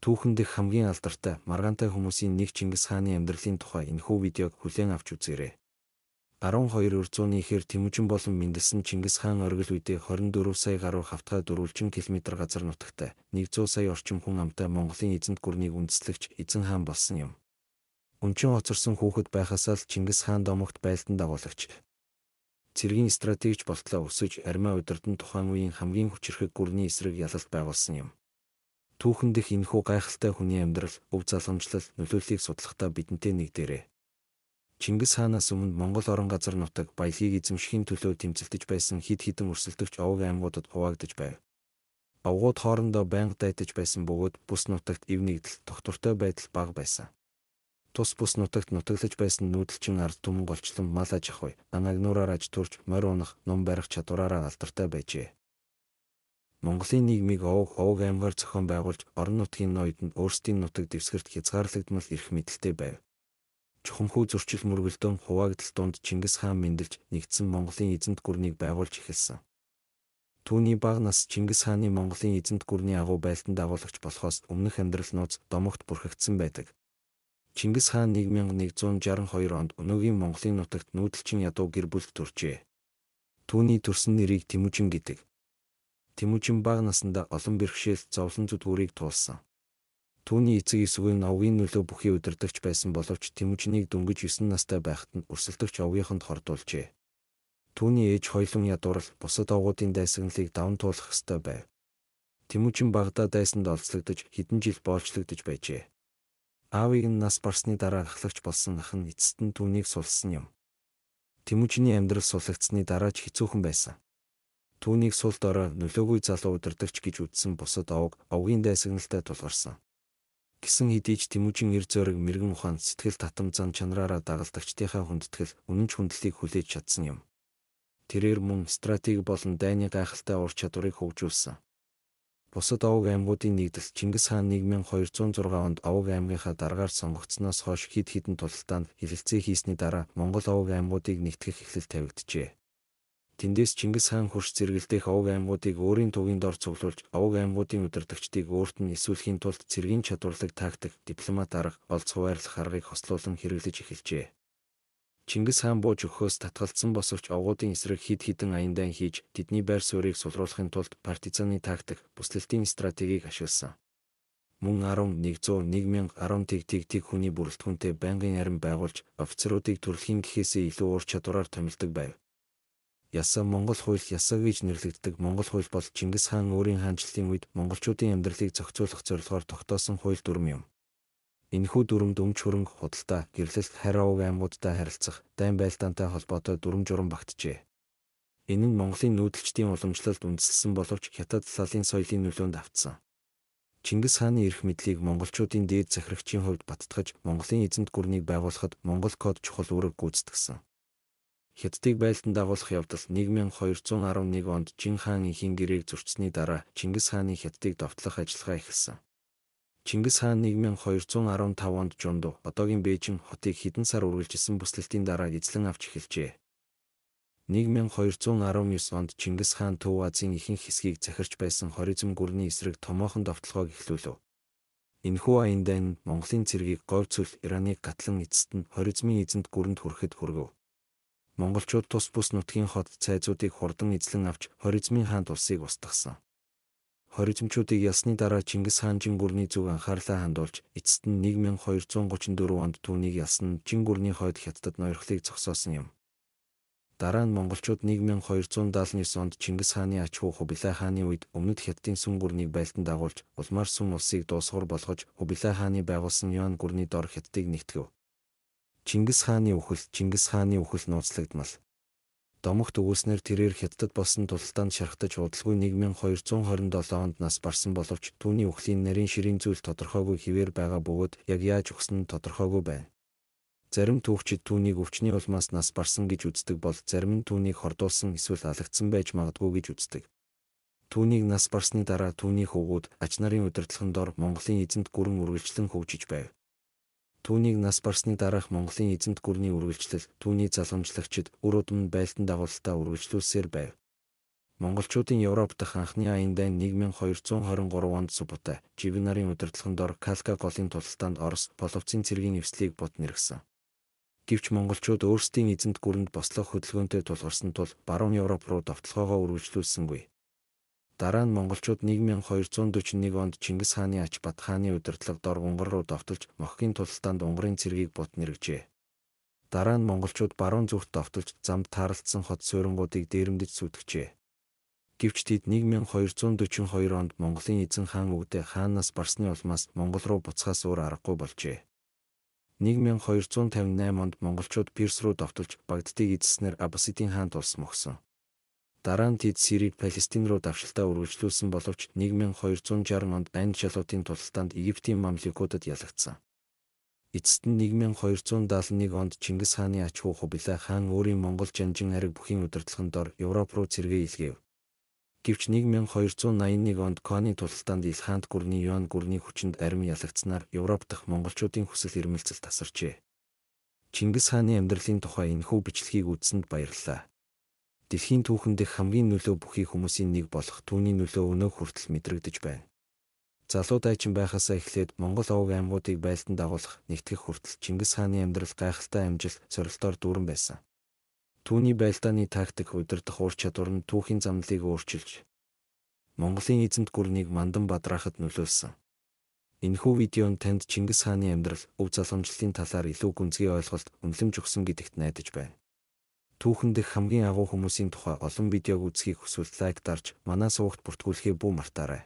түүхэн дэх хамгийн алдартай маргаантай хүмүүсийн нэг Чингис хааны амьдралын тухай энэхүү видеог хүлээн авч үзээрэй. 12 өрзөөний ихэр Тэмүүжин болон мэндэлсэн Чингис хаан оргил үедээ 24 сая гаруй хавтгай дөрвөлжин километр газар нутагтай 100 сая орчим хүн амтай Монголын эзэнт гүрнийг үндэслэгч эзэн хаан болсон юм. Өнчин хоцорсон хүүхэд байхасаа л Чингис хаан домогт байлдан дагуулагч цэргийн стратегч болтлоо өсөж армиа удирдан тухайн үеийн хамгийн хүчирхэг гүрний эсрэг ялалт байгуулсан юм түүхэн дэх энэхүү гайхалтай хүний амьдрал, өв залгамжлал, нөлөөллийг судлахдаа бидэнтэй нэг дээрээ. Чингис хаанаас өмнө Монгол орон газар нутаг баялагийг эзэмшихийн төлөө тэмцэлдэж байсан хид хідэн өрсөлдөгч овог аймагуудад хуваагдж байв. Овгууд хоорондоо байнга дайтаж байсан бөгөөд бүс нутагт ив нэгдэл тогтвортой байдал бага байсан. Тус бүс нутагт нутаглаж байсан нүүдэлчин ард түмэн голчлон мал аж ахуй, анааг нуураар аж төрж, морь унах, ном барих чадвараараа алдартай байжээ. Монголын нийгмийг овог аймгаар зохион байгуулж орон нутгийн ноёдонд өөрсдийн нутаг дэвсгэрт хязгаарлагдмал эрх мэдэлтэй байв. Чухамхүү зөрчил мөргөлдөөн хуваагдал донд Чингис хаан мэндэлж нэгдсэн Монголын эзэнт гүрнийг байгуулж эхэлсэн. Түүний баг нас Чингис хааны Монголын эзэнт гүрний агуу байлдан дагуулагч болохоос өмнөх амьдрал нууц домогт бүрхэгдсэн байдаг. Чингис хаан 1162 онд өнөөгийн Монголын нутагт нүүдэлчин ядуу гэр бүл төржээ. Түүний төрсөн нэрийг Тэмүүжин гэдэг. Тэмүүжин бага наснда олон бэрхшээлт зовлон зүдгүүрийг туулсан. Түүний эцэг эсвэн овгийн нөлөө бүхий удирдахч байсан боловч Тэмүүжинийг дөнгөж 9 настай байхад нь өрсөлдөгч овгийнхонд хордуулжээ. Түүний ээж хоёлын ядуурл бусад овгуудын дайсагналыг даван туулах ёстой байв. Тэмүүжин багада дайсанд олцлогдож хэдэн жил боолчлогдож байжээ. Аавыг нь нас барсны дараа ахлагч болсон ах нь эцэст нь түүнийг сулсан юм. Тэмүүжиний амьдрал сулагдсны дараа ч хэцүүхэн байсан түүнийг суулт ороо нөлөөгүй залуу удирдагч гэж үзсэн бусад овг овгийн дайсагналтай тулгарсан. Гисэн хэдий ч Тэмүүжин эр зөрөг мэрэгэн ухаан сэтгэл татам зан чанараараа дагалдагчдийнхаа хүндэтгэл үнэн ч хүндлэлийг хүлээж чадсан юм. Тэрээр мөн стратеги болон дайны гайхалтай ур чадварыг хөгжүүлсэн. Бусад овг аймагуудын нэгдэл Чингис хаан 1206 онд овг аймгийнхаа даргаар сонгогдсноос хойш хэд хэдэн тулалдаанд хилэлцээ хийсний дараа Монгол овг аймагуудыг нэгтгэх эхлэл тавигджээ. Тэндээс Чингис хаан хурш зэрэгэлдэх овг аймагуудыг өөрийн тугийн дор цуглуулж, овг аймагуудын удирдагчдыг өөрт нь эсвэлхийн тулд цэргийн чадварлаг тактик, дипломат арга, олц хуваарлах аргыг хослуулан хэрэглэж эхэлжээ. Чингис хаан бууж өгөхөөс татгалцсан босвч овгуудын эсрэг хид хідэн аяндаа хийж, тэдний байр суурийг сулруулахын тулд партизаны тактик, бүслэлтийн стратегийг ашигласан мөн 1100-1000 тэг тэг тэг хүний бүрэлдэхүүнтэй байнгын арим байгуулж офицеруудыг төрөлхийн гэхээсээ илүү ур чадвараар томилдог байв. Ясан Монгол хууль Ясаг гэж нэрлэгддэг Монгол хууль бол Чингис хаан өөрийн хаанчлалын үед монголчуудын амьдралыг зохицуулах зорилгоор тогтоосон хууль дүрм юм. Энэхүү дүрмд өмч хөрөнгө, худалдаа, гэрлэлт, хариа уг аймагуудтай харилцах, дайн байлдаантай холбоотой дүрм журам багтжээ. Энэ нь Монголын нүүдэлчдийн уламжлалд үндэслэсэн боловч хятад талын соёлын нөлөөнд автсан. Чингис хааны эрх мэдлийг монголчуудын дээд захирагчийн хувьд баттгаж, Монголын эзэнт гүрнийг байгуулахад Монгол код чухал үүрэг гүйцэтгэсэн. Хятадыг байлдан дагуулах явдал 1211 онд Жин хаан ихийн гэрээг зөрчсөний дараа Чингис хааны Хятадыг довтлох ажиллагаа эхэлсэн. Чингис хаан 1215 онд Жунду одоогийн Бээжин хотыг хідэн сар үргэлжилсэн бүслэлтийн дараа эзлэн авч эхэлжээ. 1219 онд Чингис хаан Төв Азийн ихэнх хэсгийг захирч байсан Хоризм гүрний эсрэг томоохон довтлогоог эхлүүлв. Энэхүү аянд Монголын цэргийг говьцөл Ираны гатлан эцэст нь Хоризмын эзэнд гүрэнд хүрэхэд хүргэв монголчууд тус бүс нутгийн хот цайзуудыг хурдан эзлэн авч хоризмын хаанд улсыг устгасан. Хоризмчуудыг ялсны дараа Чингис хаан Жингүрний зүг анхаарлаа хандуулж, эцэст нь 1234 онд түүнийг ялсан Жингүрний хойд хятадд ноёрхлыг зогсоосон юм. Дараа нь монголчууд 1279 онд Чингис хааны ач хүү Хубилай хааны үед өмнөд хятадын сүм гүрнийг байлдан дагуулж, улмаар сүм улсыг дуусгуур болгож, Хубилай хааны байгуулсан Юан гүрний дор хятадыг нэгтгэв. Чингис хааны үхэл Чингис хааны үхэл нууцлагдмал. Домогт өгүүлснээр тэрээр хятад болсон тулалдаанд шархтаж удалгүй 1227 онд нас барсан боловч түүний үхлийн нарийн ширийн зүйл тодорхойгүй хിവэр байгаа бөгөөд яг яаж өгсөн нь тодорхойгүй байна. Зарим түүхчид түүнийг өвчний улмаас нас барсан гэж үздэг бол зарим нь түүнийг хордуулсан эсвэл алагдсан байж магадгүй гэж үздэг. Түүнийг нас барсны дараа түүний хөвгүүд ач нарын удирдлагын дор Монголын эзэнт гүрэн үргэлжлэн хөгжиж байв. Түүнийг нас барсны дараах Монголын эзэнт гүрний үргэлжлэл, түүний залгамжлагчид өр удмын байлдан дагуулалтаа үргэлжлүүлсээр байв. Монголчуудын Европ дахь анхны аяндаа 1223 онд Субута, Живнарын удирдлагын дор Калка голын тулалдаанд Орос половцын цэргийн эвслийг бод нэргсэн гэвч монголчууд өөрсдийн эзэнт гүрэнд бослог хөдөлгөөнтэй тулгарсан тул баруун Европ руу довтлогоогоо үргэлжлүүлсэнгүй. Дараа нь монголчууд 1241 онд Чингис хааны Ачбат хааны удирдлага дор Унгар руу довтолж Мохгийн тулалдаанд Унгарын цэргийг бут нэргэжээ. Дараа нь монголчууд баруун зүгт довтолж замд тааралцсан хот суйрангуудыг дээрэмдэж сүтгэжээ. Гэвч тэд 1242 онд Монголын эзэн хаан Өгдэй хаанаас барсны улмаас Монгол руу буцхаас өөр аргагүй болжээ. 1258 онд монголчууд Пирс руу довтолж Багддыг эзэснээр Аббасидын хаан тулсан мөхсөн. Дараа нь тэд Сирийг Палестин руу давшилтаа үргэлжлүүлсэн боловч 1260 онд Анд Жалуутын тулалдаанд Египтийн мамликуудад ялагдсан. Эцэст нь 1271 онд Чингис хааны ач хүү Хубилай хаан өөрийн Монгол жанжин ариг бүхийн удирдлагын дор Европ руу цэргээ илгээв. Гэвч 1281 онд Коны тулалдаанд Илханд гүрний Юан гүрний хүчинд арим ялагдсанаар Европ дахь монголчуудын хүсэл эрмэлзэл тасарчээ. Чингис хааны амьдралын тухай энэхүү бичлэгийг үзсэнд баярлалаа. Дэлхийн түүхэн дэх хамгийн нөлөө бүхий хүмүүсийн нэг болох түүний нөлөө өнөө хүртэл мэдрэгдэж байна. Залуу дайчин байхасаа эхлээд Монгол овог аймагуудыг байлдан дагуулах нэгтгэх хүртэл Чингис хааны амьдрал гайхалтай амжилт сорилтоор дүүрэн байсан. Түүний байлдааны тактик удирдах ур чадвар нь түүхийн замналыг өөрчилж Монголын эзэнт гүрнийг мандан бадраахад нөлөөлсөн. Энэхүү видеонд танд Чингис хааны амьдрал өв залхамжлалын талаар илүү гүнзгий ойлголт, үнэлэмж өгсөн гэдэгт найдаж байна түүхэн дэх хамгийн агуу хүмүүсийн тухай олон видеог үзхийг хүсвэл лайк дарж манай сувагт бүртгүүлэхээ бүү мартаарай.